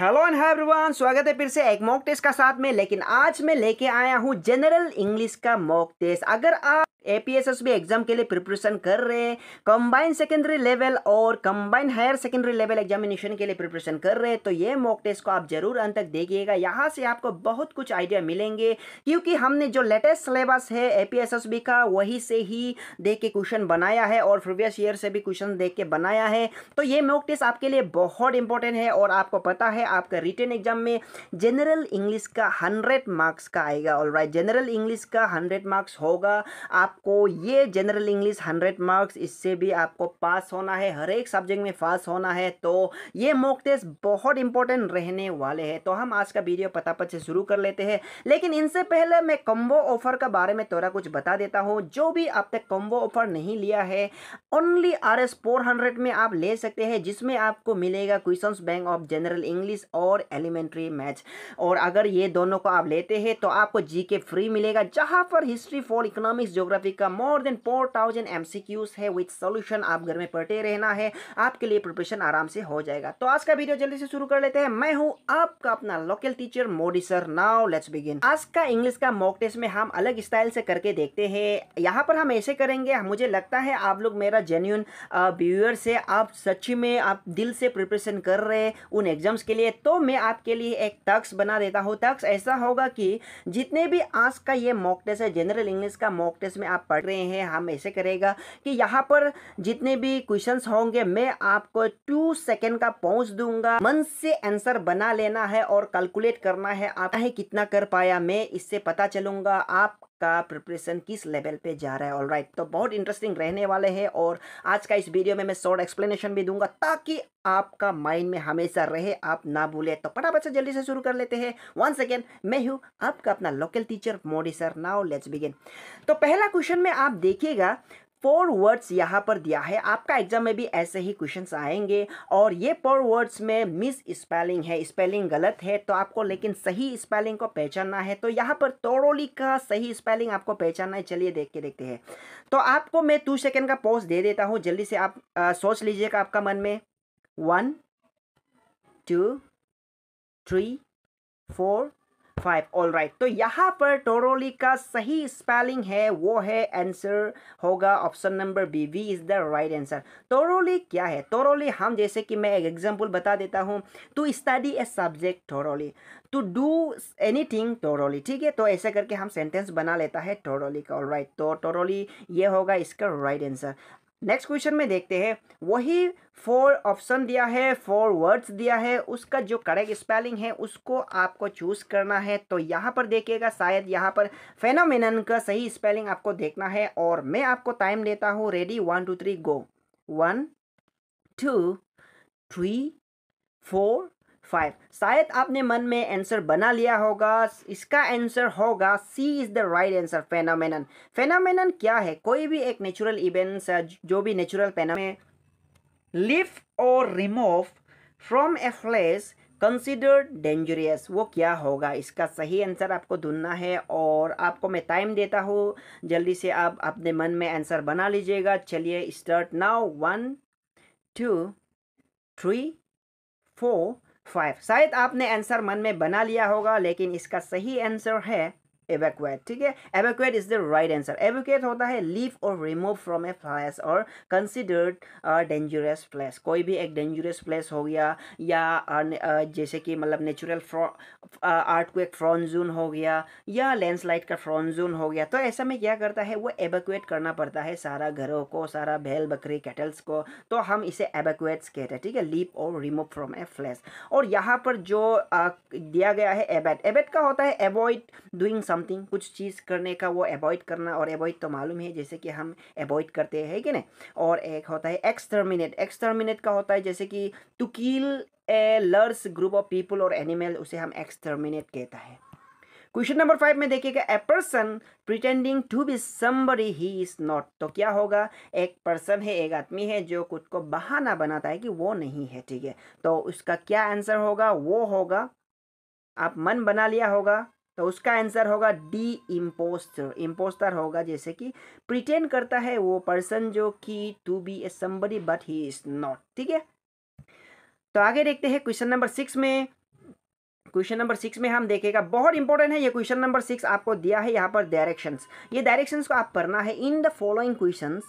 Hello and hi everyone स्वागत है फिर से एक मॉक टेस्ट का साथ में लेकिन आज मैं लेके आया हूँ जनरल इंग्लिश का मॉक टेस्ट अगर आप एपीएसएस भी एग्जाम के लिए प्रिपरेशन कर रहे हैं कंबाइन सेकेंडरी लेवल और combine higher secondary level examination के लिए प्रिपरेशन कर रहे हैं तो ये मॉक टेस्ट को आप जरूर अंत तक देखिएगा यहाँ से आपको बहुत कुछ आइडिया मिलेंगे क्योंकि हमने जो लेटेस्ट सिलेबस है ए पी का वही से ही देख के क्वेश्चन बनाया है और प्रीवियस ईयर से भी क्वेश्चन देख के बनाया है तो ये मॉक टेस्ट आपके लिए बहुत इंपॉर्टेंट है और आपको पता है आपका रिटर्न एग्जाम में जनरल इंग्लिश का हंड्रेड मार्क्स का आएगा ऑल जनरल इंग्लिश का हंड्रेड मार्क्स होगा आप आपको ये जनरल इंग्लिश हंड्रेड मार्क्स इससे भी आपको पास होना है हर एक सब्जेक्ट में पास होना है तो ये मॉक टेस्ट बहुत इंपॉर्टेंट रहने वाले हैं तो हम आज का वीडियो पतापत से शुरू कर लेते हैं लेकिन इनसे पहले मैं कम्बो ऑफर का बारे में थोड़ा कुछ बता देता हूँ जो भी आप तक कम्बो ऑफर नहीं लिया है only R S four hundred में आप ले सकते हैं जिसमें आपको मिलेगा question bank of general English और एलिमेंट्री मैथ और अगर ये दोनों को आप लेते हैं तो आपको जी के फ्री मिलेगा जहाँ पर history for economics geography logic का मोर देन फोर थाउजेंड एम है विथ सोल्यूशन आप घर में पढ़ते रहना है आपके लिए प्रिपरेशन आराम से हो जाएगा तो आज का वीडियो जल्दी से शुरू कर लेते हैं मैं हूँ आपका अपना local teacher Modi sir now let's begin आज का इंग्लिश का मॉक टेस्ट में हम अलग स्टाइल से करके देखते हैं यहाँ पर हम ऐसे करेंगे मुझे लगता है आप लोग मेरा जेन्यून व्यूअर्स है आप सच्ची में आप दिल से प्रिपरेशन कर रहे हैं उन एग्जाम्स के लिए तो मैं आपके लिए एक टक्स बना देता हूँ टक्स ऐसा होगा कि जितने भी आज का ये मॉक टेस्ट है जनरल इंग्लिश का मॉक टेस्ट में आप पढ़ रहे हैं हम ऐसे करेगा कि यहाँ पर जितने भी क्वेश्चन होंगे मैं आपको टू सेकेंड का पहुंच दूंगा मन से आंसर बना लेना है और कैलकुलेट करना है आप है कितना कर पाया मैं इससे पता चलूंगा आप का प्रिपरेशन किस लेवल पे जा रहा है ऑल राइट right. तो बहुत इंटरेस्टिंग रहने वाले हैं और आज का इस वीडियो में मैं शॉर्ट एक्सप्लेनेशन भी दूंगा ताकि आपका माइंड में हमेशा रहे आप ना भूले तो फटाफट से जल्दी से शुरू कर लेते हैं वंस अगेन मैं हूँ आपका अपना local teacher Modi sir now let's begin तो पहला क्वेश्चन में आप देखिएगा फोर वर्ड्स यहाँ पर दिया है आपका एग्जाम में भी ऐसे ही क्वेश्चंस आएंगे और ये फोर वर्ड्स में मिस स्पेलिंग है स्पेलिंग गलत है तो आपको लेकिन सही स्पेलिंग को पहचानना है तो यहाँ पर तोड़ोली का सही स्पेलिंग आपको पहचानना है चलिए देख के देखते हैं तो आपको मैं टू सेकेंड का पोस्ट दे देता हूँ जल्दी से आप आ, सोच लीजिएगा आपका मन में one two three four five all right तो यहाँ पर टोरोली का सही स्पेलिंग है वो है आंसर होगा option number B B is the right answer thoroughly क्या है टोरोली हम जैसे कि मैं एक एग्जाम्पल बता देता हूँ to study a subject thoroughly to do anything thoroughly ठीक है तो ऐसे करके हम सेंटेंस बना लेता है टोरोली का ऑल राइट तो टोरोली ये होगा इसका राइट आंसर नेक्स्ट क्वेश्चन में देखते हैं वही फोर ऑप्शन दिया है फोर वर्ड्स दिया है उसका जो करेक्ट स्पेलिंग है उसको आपको चूज करना है तो यहाँ पर देखिएगा शायद यहाँ पर फेनोमिन का सही स्पेलिंग आपको देखना है और मैं आपको टाइम देता हूँ ready one two three go one two three four five शायद आपने मन में आंसर बना लिया होगा इसका आंसर होगा C is the right answer phenomenon phenomenon क्या है कोई भी एक नेचुरल इवेंट्स जो भी नेचुरल फेनामे लिफ और remove from a place considered dangerous वो क्या होगा इसका सही आंसर आपको ढूंढना है और आपको मैं टाइम देता हूँ जल्दी से आप अपने मन में आंसर बना लीजिएगा चलिए start now one two three four five शायद आपने आंसर मन में बना लिया होगा लेकिन इसका सही आंसर है एवेकुएट ठीक है evacuate is the right answer evacuate होता है लीव और रिमूव फ्रॉम ए फ्लैश और कंसिडर्ड डेंजरस फ्लैश कोई भी एक डेंजरस प्लेस हो गया या जैसे कि मतलब नेचुरल आर्ट को एक फ्रॉन्जून हो गया या लैंडस्लाइड का फ्रॉन्जून हो गया तो ऐसा में क्या करता है वो एवेकुएट करना पड़ता है सारा घरों को सारा बैल बकरी कैटल्स को तो हम इसे एवेकुएट्स कहते हैं ठीक है लीव और रिमूव फ्रॉम ए फ्लैश और यहाँ पर जो दिया गया है एबेट एबेट का होता है एवॉइड डूइंग समथिंग कुछ चीज़ करने का वो अवॉइड करना और अवॉइड तो मालूम है जैसे कि हम अवॉइड करते हैं कि नहीं और एक होता है एक्सटर्मिनेट एक्सटर्मिनेट का होता है जैसे कि to kill a large group of people और एनिमल उसे हम एक्सटर्मिनेट कहता है क्वेश्चन नंबर फाइव में देखिएगा a person pretending to be somebody he is not तो क्या होगा एक पर्सन है एक आदमी है जो खुद को बहाना बनाता है कि वो नहीं है ठीक है तो उसका क्या आंसर होगा वो होगा आप मन बना लिया होगा तो उसका आंसर होगा डी इम्पोस्टर इम्पोस्टर होगा जैसे कि प्रिटेन करता है वो पर्सन जो कि to be a somebody but he is not ठीक है तो आगे देखते हैं क्वेश्चन नंबर सिक्स में क्वेश्चन नंबर सिक्स में हम देखेगा बहुत इंपॉर्टेंट है ये क्वेश्चन नंबर सिक्स आपको दिया है यहाँ पर डायरेक्शंस ये डायरेक्शंस को आप पढ़ना है in the following questions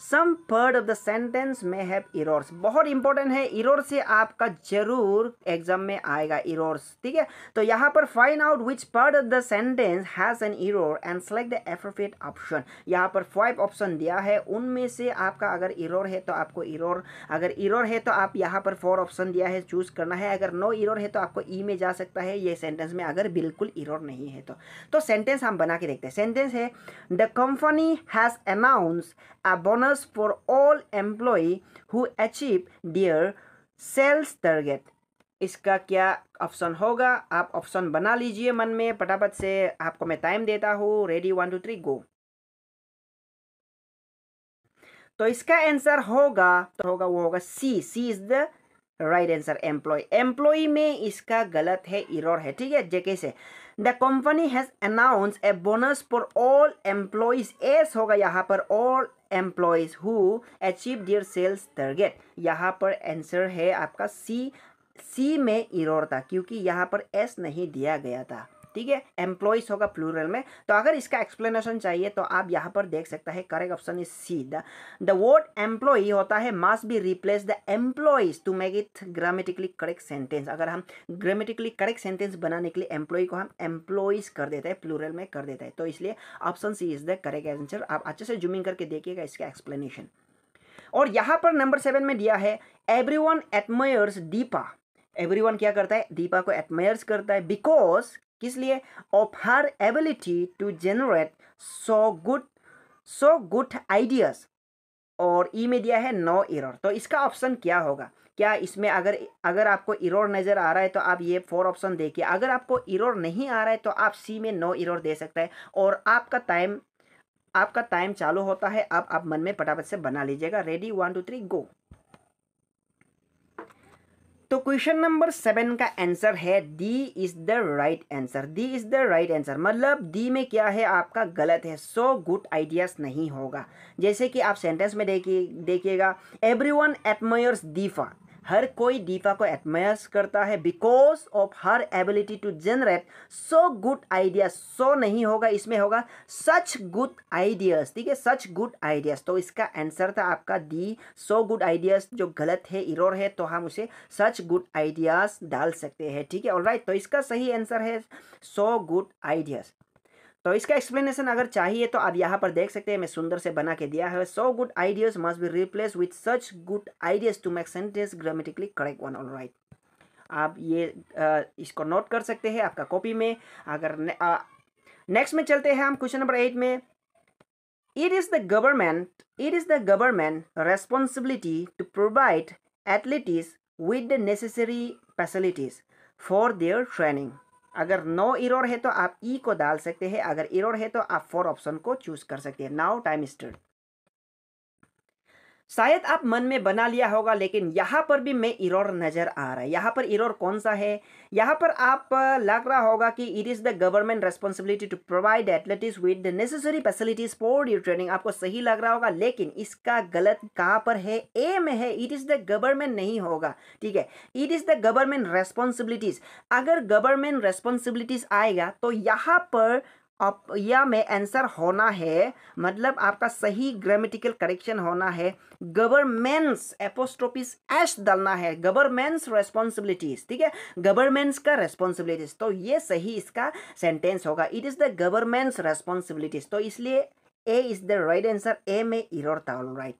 some part of the sentence may have errors बहुत इंपॉर्टेंट है इरोर से आपका जरूर एग्जाम में आएगा इरोर्स ठीक है तो यहाँ पर find out which part of the sentence has an error and select the appropriate option यहाँ पर फाइव ऑप्शन दिया है उनमें से आपका अगर इरोर है तो आपको इरोर अगर इरोर है तो आप यहाँ पर फोर ऑप्शन दिया है चूज करना है अगर नो no इरोर है तो आपको ई e में जा सकता है ये सेंटेंस में अगर बिल्कुल इरोर नहीं है तो तो सेंटेंस हम बना के देखते हैं सेंटेंस है the company has announce a bonus bonus for all employee who achieve their sales target इसका क्या ऑप्शन होगा आप ऑप्शन बना लीजिए मन में फटाफट से आपको मैं टाइम देता हूँ ready one two three go तो इसका आंसर होगा तो होगा वो होगा C C is the right answer employee employee में इसका गलत है इरोर है ठीक है जेके से the company has announce a bonus for all employees S होगा यहाँ पर all employees who achieve their sales target यहाँ पर आंसर है आपका सी सी में इरोर था क्योंकि यहाँ पर एस नहीं दिया गया था ठीक है एम्प्लॉयज होगा प्लूरल में तो अगर इसका एक्सप्लेनेशन चाहिए तो आप यहाँ पर देख सकता है correct option is C the word employee होता है must be replace the employees to make it grammatically correct sentence अगर हम ग्रामेटिकली करेक्ट सेंटेंस बनाने के लिए एम्प्लॉय को हम एम्प्लॉयज कर देते हैं प्लूरल में कर देते हैं तो इसलिए option C is the correct answer आप अच्छे से जूमिंग करके देखिएगा इसका एक्सप्लेनेशन और यहाँ पर नंबर सेवन में दिया है everyone admires Deepa everyone क्या करता है दीपा को एटमयर्स करता है बिकॉज किस लिए of her ability to generate so good so good ideas और ई में दिया है नो इरर तो इसका ऑप्शन क्या होगा क्या इसमें अगर अगर आपको इरोर नज़र आ रहा है तो आप ये फोर ऑप्शन देखिए अगर आपको इरोर नहीं आ रहा है तो आप सी में नो इरोर दे सकते हैं और आपका टाइम आपका टाइम चालू होता है अब आप मन में फटाफट से बना लीजिएगा ready one two three go तो क्वेश्चन नंबर सेवन का आंसर है D is the right answer D is the right answer मतलब दी में क्या है आपका गलत है सो गुड आइडियाज नहीं होगा जैसे कि आप सेंटेंस में देखिए देखिएगा एवरी वन एटमोयर्स दीफा हर कोई दीपा को एडमायर्स करता है because of her ability to generate so good idea so नहीं होगा इसमें होगा सच गुड आइडियाज ठीक है सच गुड आइडियाज तो इसका आंसर था आपका दी सो गुड आइडियाज जो गलत है इरोर है तो हम उसे सच गुड आइडियाज डाल सकते हैं ठीक है ऑल right, तो इसका सही आंसर है सो गुड आइडियाज तो इसका एक्सप्लेनेशन अगर चाहिए तो आप यहाँ पर देख सकते हैं मैं सुंदर से बना के दिया है so good ideas must be replace with such good ideas to make sentence grammatically correct one all right आप ये आ, इसको नोट कर सकते हैं आपका कॉपी में अगर नेक्स्ट में चलते हैं हम क्वेश्चन नंबर एट में it is the government it is the government responsibility to provide athletes with the necessary facilities for their training अगर नो इरोर है तो आप ई e को डाल सकते हैं अगर इरोर है तो आप फोर ऑप्शन को चूज कर सकते हैं नाउ टाइम स्टार्ट शायद आप मन में बना लिया होगा लेकिन यहाँ पर भी मैं इरोर नज़र आ रहा है यहाँ पर इरोर कौन सा है यहाँ पर आप लग रहा होगा कि it is the government responsibility to provide athletics with the necessary facilities for your training आपको सही लग रहा होगा लेकिन इसका गलत कहाँ पर है ए में है इट इज़ द गवर्नमेंट नहीं होगा ठीक है it is the government responsibilities अगर गवर्नमेंट रेस्पॉन्सिबिलिटीज आएगा तो यहाँ पर ओपिया में आंसर होना है मतलब आपका सही ग्रामेटिकल करेक्शन होना है गवर्नमेंट्स एपोस्ट्रोपिस एश डालना है गवर्नमेंट्स रेस्पॉन्सिबिलिटीज ठीक है गवर्नमेंट्स का रेस्पॉन्सिबिलिटीज तो ये सही इसका सेंटेंस होगा it is the government's responsibilities तो इसलिए A is the right answer A में इरोर था ऑल राइट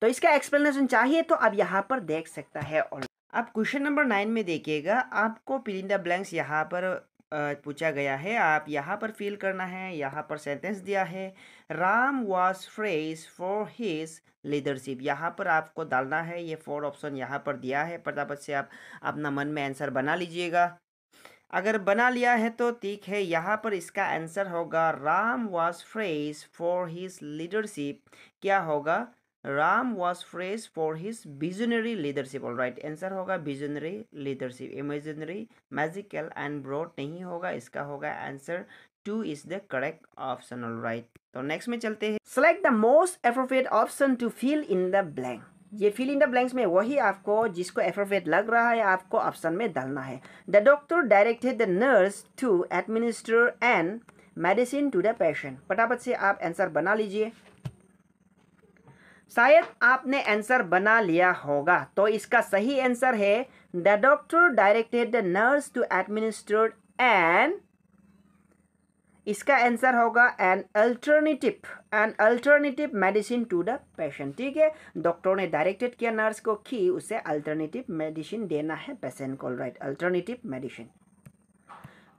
तो इसका एक्सप्लेनेशन चाहिए तो आप यहाँ पर देख सकता है और आप क्वेश्चन नंबर नाइन में देखिएगा आपको पिलिंदा ब्लैंक्स यहाँ पर पूछा गया है आप यहाँ पर फील करना है यहाँ पर सेंटेंस दिया है Ram was praised for his leadership यहाँ पर आपको डालना है ये फोर ऑप्शन यहाँ पर दिया है फटाफट से आप अपना मन में आंसर बना लीजिएगा अगर बना लिया है तो ठीक है यहाँ पर इसका आंसर होगा Ram was praised for his leadership क्या होगा Ram was praised for his visionary leadership all right answer होगा visionary leadership imaginary magical and broad नहीं होगा इसका होगा answer two is the correct option all right तो नेक्स्ट में चलते हैं select the most appropriate option to fill in the blank ये फिल इन द ब्लैंक्स में वही आपको जिसको एप्रोप्रिएट लग रहा है आपको ऑप्शन में डालना है the doctor directed the nurse to administer and medicine to the patient फटाफट से आप आंसर बना लीजिए शायद आपने आंसर बना लिया होगा तो इसका सही आंसर है the doctor directed the nurse to administer an इसका आंसर होगा an alternative an alternative medicine to the patient ठीक है डॉक्टर ने डायरेक्टेड किया नर्स को कि उसे अल्टरनेटिव मेडिसिन देना है पेशेंट को right alternative medicine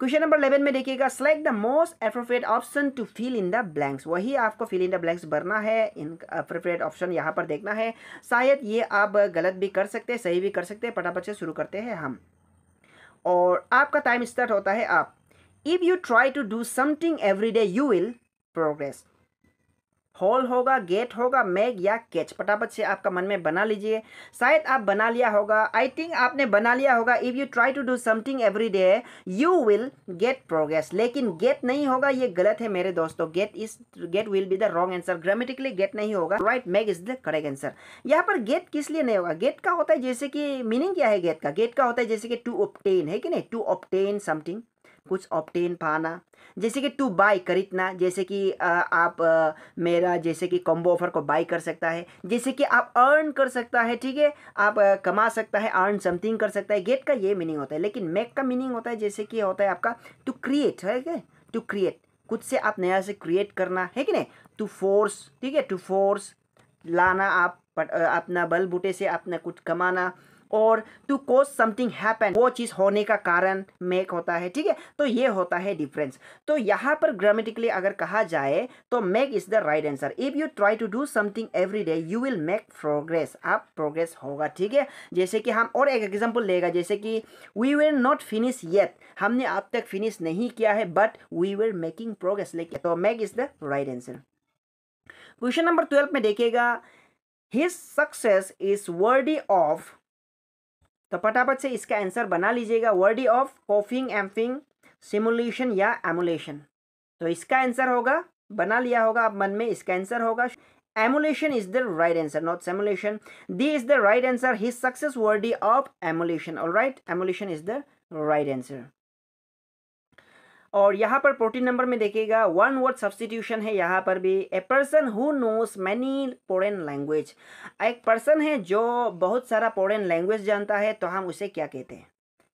question number eleven में देखिएगा select the most appropriate option to fill in the blanks वही आपको फिल इन द ब्लैंक्स भरना है इन अप्रोप्रिएट ऑप्शन यहाँ पर देखना है शायद ये आप गलत भी कर सकते हैं सही भी कर सकते हैं फटाफट से शुरू करते हैं हम और आपका टाइम स्टार्ट होता है आप if you try to do something every day you will progress हॉल होगा गेट होगा मैग या कैच फटाफट से आपका मन में बना लीजिए शायद आप बना लिया होगा आई थिंक आपने बना लिया होगा if you try to do something every day you will get progress लेकिन गेट नहीं होगा ये गलत है मेरे दोस्तों get is get will be the wrong answer grammatically get नहीं होगा right make is the correct answer यहाँ पर गेट किस लिए नहीं होगा गेट का होता है जैसे कि मीनिंग क्या है गेट का गेट का होता है जैसे कि टू ऑप्टेन है कि नहीं टू ऑप्टेन समथिंग कुछ ऑप्टेन पाना जैसे कि टू बाई खरीदना जैसे कि आ, आप आ, मेरा जैसे कि कॉम्बो ऑफर को बाई कर सकता है जैसे कि आप अर्न कर सकता है ठीक है आप आ, कमा सकता है अर्न समथिंग कर सकता है गेट का ये मीनिंग होता है लेकिन मेक का मीनिंग होता है जैसे कि होता है आपका टू क्रिएट है टू क्रिएट कुछ से आप नया से क्रिएट करना है कि नहीं टू फोर्स ठीक है टू फोर्स लाना आप अपना बल बूटे से अपना कुछ कमाना और टू कोज समथिंग हैपन वो चीज़ होने का कारण मेक होता है ठीक है तो ये होता है डिफरेंस तो यहाँ पर ग्रामेटिकली अगर कहा जाए तो make is the right answer if you try to do something every day you will make progress आप प्रोग्रेस होगा ठीक है जैसे कि हम और एक एग्जाम्पल लेगा जैसे कि we will not finish yet हमने अब तक फिनिश नहीं किया है but we will making progress लेके तो make is the right answer question number twelve में देखिएगा his success is worthy of तो फटाफट से इसका आंसर बना लीजिएगा वर्डी ऑफ कॉफिंग एम्फिंग सिमुलेशन या एमुलेशन तो इसका आंसर होगा बना लिया होगा आप मन में इसका आंसर होगा emulation is the right answer not simulation D is the right answer he success worthy of emulation और right emulation is the right answer और यहाँ पर प्रोटीन नंबर में देखिएगा वन वर्ड सब्सटीट्यूशन है यहाँ पर भी a person who knows many foreign language एक पर्सन है जो बहुत सारा फॉरन लैंग्वेज जानता है तो हम उसे क्या कहते हैं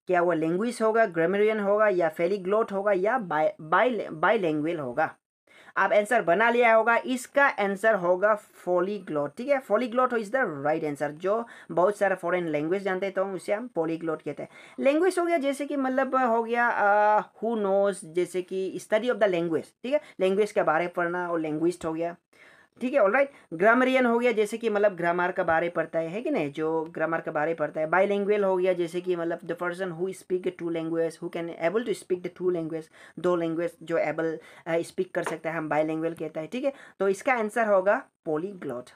क्या वो लैंग्वेज होगा ग्रामरियन होगा या फेलीग्लोट होगा या बाई बाई बाई होगा आप आंसर बना लिया होगा इसका आंसर होगा फोलीग्लोट ठीक है polyglot is the right answer जो बहुत सारे फॉरेन लैंग्वेज जानते तो उसे हम पोलीग्लोट कहते हैं लैंग्वेज हो गया जैसे कि मतलब हो गया हु नोज जैसे कि स्टडी ऑफ द लैंग्वेज ठीक है लैंग्वेज के बारे में पढ़ना और लैंग्वेज हो गया ठीक है ऑलराइट ग्रामरियन हो गया जैसे कि मतलब ग्रामर का बारे पढ़ता है, है कि नहीं जो ग्रामर का बारे पढ़ता है बाई हो गया जैसे कि मतलब the person who speak two language who can able to speak the two language दो लैंग्वेज जो एबल स्पीक uh, कर सकता है हम बाईलैंग्वेल कहता है ठीक है तो इसका आंसर होगा पोलीग्लॉट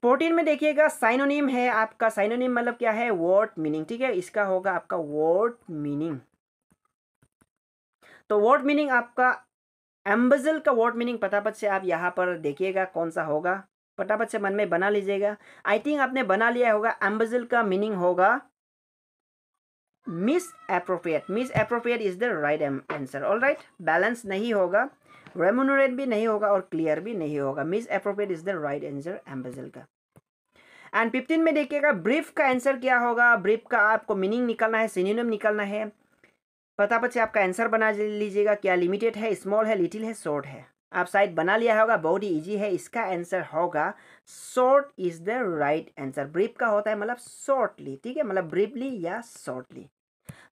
प्रोटीन में देखिएगा साइनोनिम है आपका साइनोनिम मतलब क्या है वर्ड मीनिंग ठीक है इसका होगा आपका वर्ड मीनिंग तो वर्ड मीनिंग आपका एम्बजल का वर्ड मीनिंग पटापट से आप यहाँ पर देखिएगा कौन सा होगा फटाफट से मन में बना लीजिएगा आई थिंक आपने बना लिया होगा एम्बजल का मीनिंग होगा misappropriate misappropriate is the right answer all right balance नहीं होगा रेमोनोरेट भी नहीं होगा और क्लियर भी नहीं होगा misappropriate is the right answer embezzle का एंड फिफ्टीन में देखिएगा ब्रीफ का आंसर क्या होगा ब्रीफ का आपको मीनिंग निकालना है सिनिनम निकालना है पता बच्चे आपका आंसर बना लीजिएगा क्या लिमिटेड है स्मॉल है लिटिल है शॉर्ट है आप शायद बना लिया होगा बहुत ही ईजी है इसका आंसर होगा short is the right answer brief का होता है मतलब शॉर्टली ठीक है मतलब ब्रीफली या शॉर्टली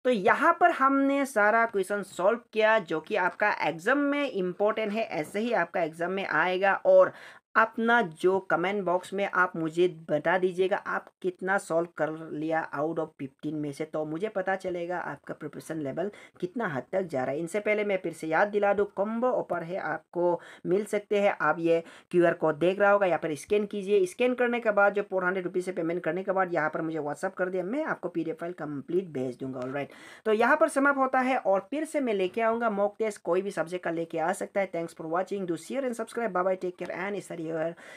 तो यहाँ पर हमने सारा क्वेश्चन सॉल्व किया जो कि आपका एग्जाम में इम्पोर्टेंट है ऐसे ही आपका एग्जाम में आएगा और अपना जो कमेंट बॉक्स में आप मुझे बता दीजिएगा आप कितना सॉल्व कर लिया आउट ऑफ फिफ्टीन में से तो मुझे पता चलेगा आपका प्रिपरेशन लेवल कितना हद तक जा रहा है इनसे पहले मैं फिर से याद दिला दूँ कॉम्बो ऑफर है आपको मिल सकते हैं आप ये क्यू कोड देख रहा होगा यहाँ पर स्कैन कीजिए स्कैन करने के बाद जो फोर हंड्रेड से पेमेंट करने के बाद यहाँ पर मुझे व्हाट्सअप कर दिया मैं आपको पी फाइल कंप्लीट भेज दूंगा ऑल राइट तो यहाँ पर समाप्त होता है और फिर से मैं लेके आऊँगा मॉक टेस्ट कोई भी सब्जेक्ट का लेके आ सकता है thanks for watching do share and subscribe bye take care and इस तरीके Merci.